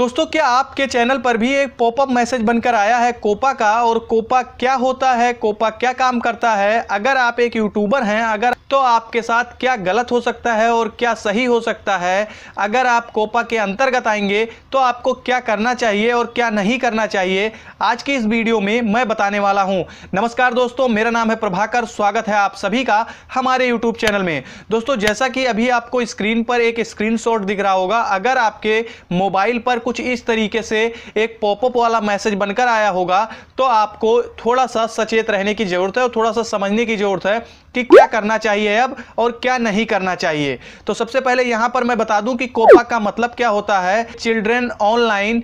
दोस्तों क्या आपके चैनल पर भी एक पॉपअप मैसेज बनकर आया है कोपा का और कोपा क्या होता है कोपा क्या काम करता है अगर आप एक यूट्यूबर हैं अगर तो आपके साथ क्या गलत हो सकता है और क्या सही हो सकता है अगर आप कोपा के अंतर्गत आएंगे तो आपको क्या करना चाहिए और क्या नहीं करना चाहिए आज की इस वीडियो में मैं बताने वाला हूं नमस्कार दोस्तों मेरा नाम है प्रभाकर स्वागत है आप सभी का हमारे यूट्यूब चैनल में दोस्तों जैसा कि अभी आपको स्क्रीन पर एक स्क्रीन दिख रहा होगा अगर आपके मोबाइल पर कुछ इस तरीके से एक पॉपअप वाला मैसेज बनकर आया होगा तो आपको थोड़ा सा सचेत रहने की ज़रूरत है और थोड़ा सा समझने की ज़रूरत है कि क्या करना चाहिए अब और क्या नहीं करना चाहिए तो सबसे पहले यहां पर मैं बता दूं कि कोपा का मतलब क्या होता है children online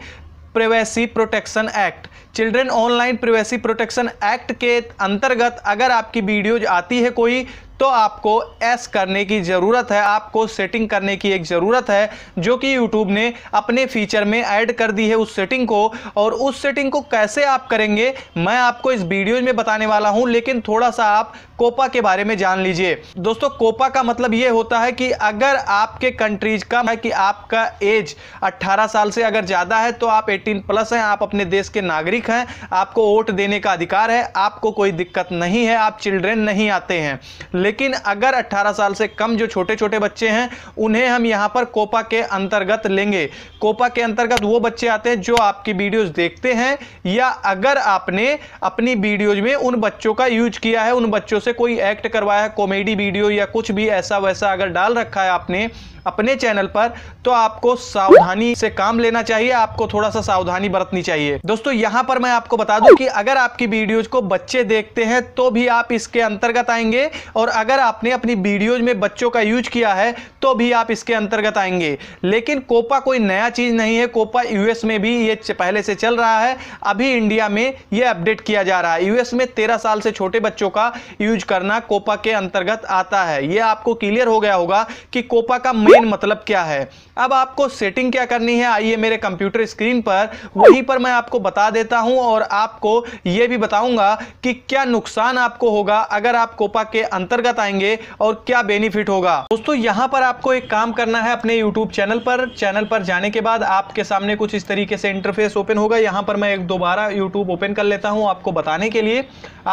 privacy protection act children online privacy protection act के अंतर्गत अगर आपकी वीडियोज आती है कोई तो आपको एस करने की ज़रूरत है आपको सेटिंग करने की एक ज़रूरत है जो कि यूट्यूब ने अपने फीचर में ऐड कर दी है उस सेटिंग को और उस सेटिंग को कैसे आप करेंगे मैं आपको इस वीडियो में बताने वाला हूं लेकिन थोड़ा सा आप कोपा के बारे में जान लीजिए दोस्तों कोपा का मतलब ये होता है कि अगर आपके कंट्रीज का है कि आपका एज अट्ठारह साल से अगर ज़्यादा है तो आप एटीन प्लस हैं आप अपने देश के नागरिक हैं आपको वोट देने का अधिकार है आपको कोई दिक्कत नहीं है आप चिल्ड्रेन नहीं आते हैं लेकिन अगर 18 साल से कम जो छोटे छोटे बच्चे हैं उन्हें हम यहाँ पर कोपा के अंतर्गत लेंगे कोपा के अंतर्गत वो बच्चे आते हैं जो आपकी वीडियोज़ देखते हैं या अगर आपने अपनी वीडियोज में उन बच्चों का यूज किया है उन बच्चों से कोई एक्ट करवाया है कॉमेडी वीडियो या कुछ भी ऐसा वैसा अगर डाल रखा है आपने अपने चैनल पर तो आपको सावधानी से काम लेना चाहिए आपको थोड़ा सा सावधानी बरतनी चाहिए दोस्तों यहां पर मैं आपको बता दूं कि अगर आपकी वीडियोज को बच्चे देखते हैं तो भी आप इसके अंतर्गत आएंगे और अगर आपने अपनी वीडियोज में बच्चों का यूज किया है तो भी आप इसके अंतर्गत आएंगे लेकिन कोपा कोई नया चीज़ नहीं है कोपा यूएस में भी ये पहले से चल रहा है अभी इंडिया में ये अपडेट किया जा रहा है यूएस में तेरह साल से छोटे बच्चों का यूज करना कोपा के अंतर्गत आता है ये आपको क्लियर हो गया होगा कि कोपा का मेन मतलब क्या है अब आपको सेटिंग क्या करनी है आइए मेरे कंप्यूटर स्क्रीन पर वहीं पर मैं आपको बता देता हूं और आपको यह भी बताऊंगा कि क्या नुकसान आपको होगा अगर आप कोपा के अंतर्गत अंतर्गत आएंगे और क्या बेनिफिट होगा दोस्तों यहाँ पर आपको एक काम करना है अपने यूट्यूब चैनल पर चैनल पर जाने के बाद आपके सामने कुछ इस तरीके से इंटरफेस ओपन होगा यहाँ पर मैं एक दोबारा यूट्यूब ओपन कर लेता हूँ आपको बताने के लिए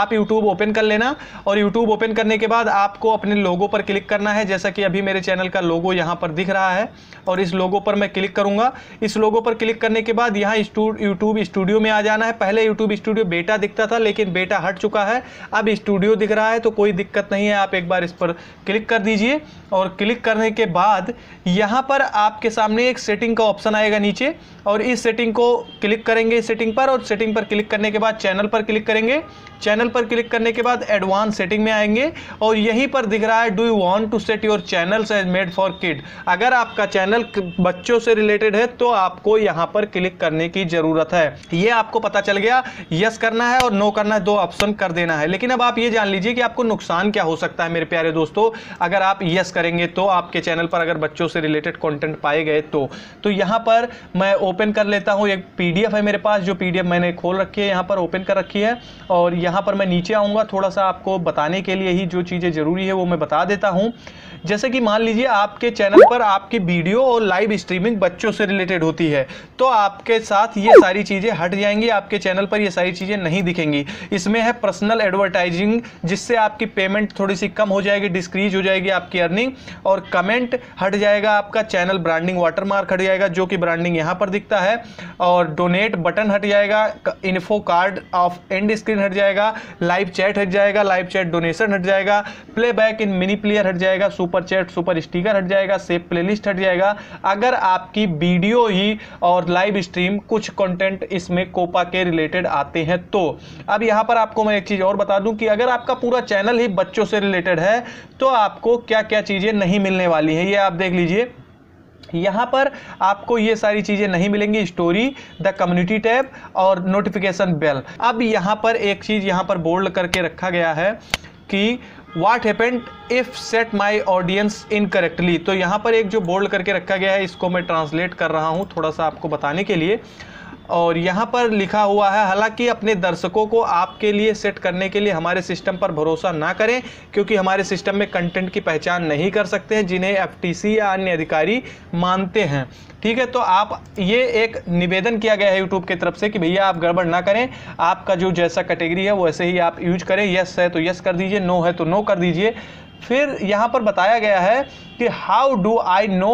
आप यूट्यूब ओपन कर लेना और यूट्यूब ओपन करने के बाद आपको अपने लोगों पर क्लिक करना है जैसा कि अभी मेरे चैनल का लोगो यहाँ पर दिख रहा है और इस लोगो पर मैं क्लिक करूँगा इस लोगो पर क्लिक करने के बाद यहाँ यूट्यूब स्टूडियो में आ जाना है पहले यूट्यूब स्टूडियो बेटा दिखता था लेकिन बेटा हट चुका है अब स्टूडियो दिख रहा है तो कोई दिक्कत नहीं है आप एक बार इस पर क्लिक कर दीजिए और क्लिक करने के बाद यहाँ पर आपके सामने एक सेटिंग का ऑप्शन आएगा नीचे और इस सेटिंग को क्लिक करेंगे इस सेटिंग पर और सेटिंग पर क्लिक करने के बाद चैनल पर क्लिक करेंगे चैनल पर क्लिक करने के बाद एडवांस सेटिंग में आएंगे और यहीं पर दिख रहा है do you want to set your channel as made for kid अगर आपका चैनल बच्चों से रिलेटेड है तो आपको यहाँ पर क्लिक करने की ज़रूरत है ये आपको पता चल गया यस करना है और नो करना है दो ऑप्शन कर देना है लेकिन अब आप ये जान लीजिए कि आपको नुकसान क्या हो सकता सकता है मेरे प्यारे दोस्तों अगर आप यस करेंगे तो आपके चैनल पर अगर बच्चों से रिलेटेड कंटेंट पाए गए तो तो यहाँ पर मैं ओपन कर लेता हूँ एक पीडीएफ है मेरे पास जो पीडीएफ मैंने खोल रखी है यहाँ पर ओपन कर रखी है और यहाँ पर मैं नीचे आऊँगा थोड़ा सा आपको बताने के लिए ही जो चीज़ें ज़रूरी है वो मैं बता देता हूँ जैसे कि मान लीजिए आपके चैनल पर आपकी वीडियो और लाइव स्ट्रीमिंग बच्चों से रिलेटेड होती है तो आपके साथ ये सारी चीज़ें हट जाएंगी आपके चैनल पर ये सारी चीज़ें नहीं दिखेंगी इसमें है पर्सनल एडवर्टाइजिंग जिससे आपकी पेमेंट थोड़ी सी कम हो जाएगी डिस्क्रीज हो जाएगी आपकी अर्निंग और कमेंट हट जाएगा आपका चैनल ब्रांडिंग वाटरमार्क हट जाएगा जो कि ब्रांडिंग यहाँ पर दिखता है और डोनेट बटन हट जाएगा info card off end screen हट जाएगा लाइव चैट हट जाएगा लाइव चैट डोनेशन हट जाएगा प्लेबैक इन मिनी प्लेयर हट जाएगा super super chat super sticker हट जाएगा सेव प्लेलिस्ट हट जाएगा अगर आपकी वीडियो ही और लाइव स्ट्रीम कुछ कंटेंट इसमें कोपा के रिलेटेड आते हैं तो अब यहां पर आपको मैं एक चीज़ और बता दूं कि अगर आपका पूरा चैनल ही बच्चों से रिलेटेड है तो आपको क्या क्या चीज़ें नहीं मिलने वाली हैं ये आप देख लीजिए यहाँ पर आपको ये सारी चीज़ें नहीं मिलेंगी स्टोरी द कम्युनिटी टैब और नोटिफिकेशन बेल अब यहाँ पर एक चीज़ यहाँ पर बोल्ड करके रखा गया है कि what happened if set my audience incorrectly तो यहाँ पर एक जो बोल्ड करके रखा गया है इसको मैं ट्रांसलेट कर रहा हूँ थोड़ा सा आपको बताने के लिए और यहाँ पर लिखा हुआ है हालांकि अपने दर्शकों को आपके लिए सेट करने के लिए हमारे सिस्टम पर भरोसा ना करें क्योंकि हमारे सिस्टम में कंटेंट की पहचान नहीं कर सकते हैं जिन्हें एफटीसी या अन्य अधिकारी मानते हैं ठीक है तो आप ये एक निवेदन किया गया है यूट्यूब की तरफ से कि भैया आप गड़बड़ ना करें आपका जो जैसा कैटेगरी है वैसे ही आप यूज करें यस है तो यस कर दीजिए नो है तो नो कर दीजिए फिर यहाँ पर बताया गया है कि how do I know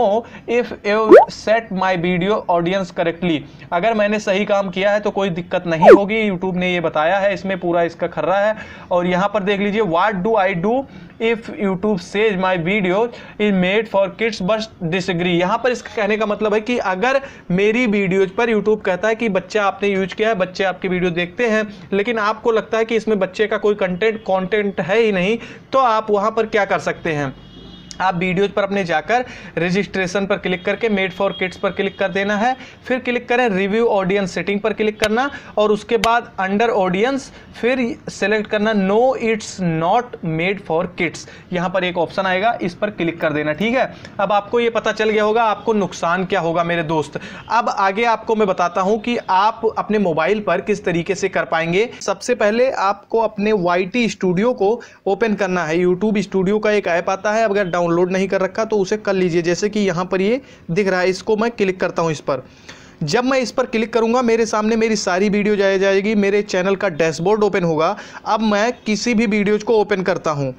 if you set my video audience correctly अगर मैंने सही काम किया है तो कोई दिक्कत नहीं होगी यूट्यूब ने ये बताया है इसमें पूरा इसका खर्रा है और यहाँ पर देख लीजिए what do I do if YouTube says my video is made for kids बस डिसग्री यहाँ पर इसका कहने का मतलब है कि अगर मेरी वीडियोज पर यूट्यूब कहता है कि बच्चा आपने यूज किया है बच्चे आपकी वीडियो देखते हैं लेकिन आपको लगता है कि इसमें बच्चे का कोई कंटेंट कॉन्टेंट है ही नहीं तो आप वहाँ पर क्या क्या कर सकते हैं आप वीडियोज पर अपने जाकर रजिस्ट्रेशन पर क्लिक करके मेड फॉर किड्स पर क्लिक कर देना है फिर क्लिक करें रिव्यू ऑडियंस सेटिंग पर क्लिक करना और उसके बाद अंडर ऑडियंस फिर सेलेक्ट करना no it's not made for kids यहां पर एक ऑप्शन आएगा इस पर क्लिक कर देना ठीक है अब आपको ये पता चल गया होगा आपको नुकसान क्या होगा मेरे दोस्त अब आगे आपको मैं बताता हूं कि आप अपने मोबाइल पर किस तरीके से कर पाएंगे सबसे पहले आपको अपने वाई स्टूडियो को ओपन करना है यूट्यूब स्टूडियो का एक ऐप आता है अगर डाउन डाउनलोड नहीं कर रखा तो उसे कर लीजिए जैसे कि यहाँ पर ये दिख रहा है इसको मैं क्लिक करता हूँ इस पर जब मैं इस पर क्लिक करूंगा मेरे सामने मेरी सारी वीडियो जाए जाएगी मेरे चैनल का डैशबोर्ड ओपन होगा अब मैं किसी भी वीडियोज़ को ओपन करता हूँ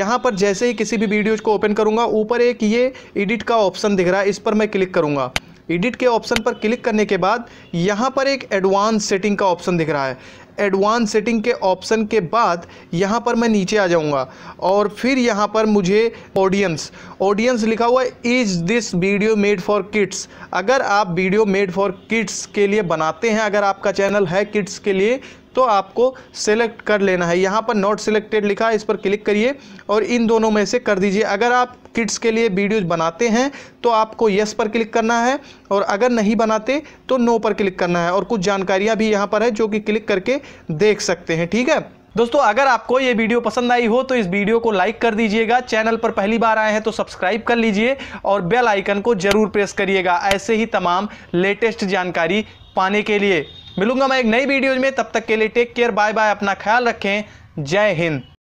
यहाँ पर जैसे ही किसी भी वीडियोज़ को ओपन करूँगा ऊपर एक ये एडिट का ऑप्शन दिख रहा है इस पर मैं क्लिक करूँगा एडिट के ऑप्शन पर क्लिक करने के बाद यहाँ पर एक एडवांस सेटिंग का ऑप्शन दिख रहा है एडवांस सेटिंग के ऑप्शन के बाद यहाँ पर मैं नीचे आ जाऊँगा और फिर यहाँ पर मुझे ऑडियंस ऑडियंस लिखा हुआ है is this video made for kids अगर आप वीडियो मेड फॉर किड्स के लिए बनाते हैं अगर आपका चैनल है किड्स के लिए तो आपको सेलेक्ट कर लेना है यहाँ पर नॉट सिलेक्टेड लिखा है इस पर क्लिक करिए और इन दोनों में से कर दीजिए अगर आप किड्स के लिए वीडियोज़ बनाते हैं तो आपको यस पर क्लिक करना है और अगर नहीं बनाते तो नो पर क्लिक करना है और कुछ जानकारियाँ भी यहाँ पर है जो कि क्लिक करके देख सकते हैं ठीक है दोस्तों अगर आपको ये वीडियो पसंद आई हो तो इस वीडियो को लाइक कर दीजिएगा चैनल पर पहली बार आए हैं तो सब्सक्राइब कर लीजिए और बेल आइकन को ज़रूर प्रेस करिएगा ऐसे ही तमाम लेटेस्ट जानकारी पाने के लिए मिलूंगा मैं एक नई वीडियो में तब तक के लिए टेक केयर बाय बाय अपना ख्याल रखें जय हिंद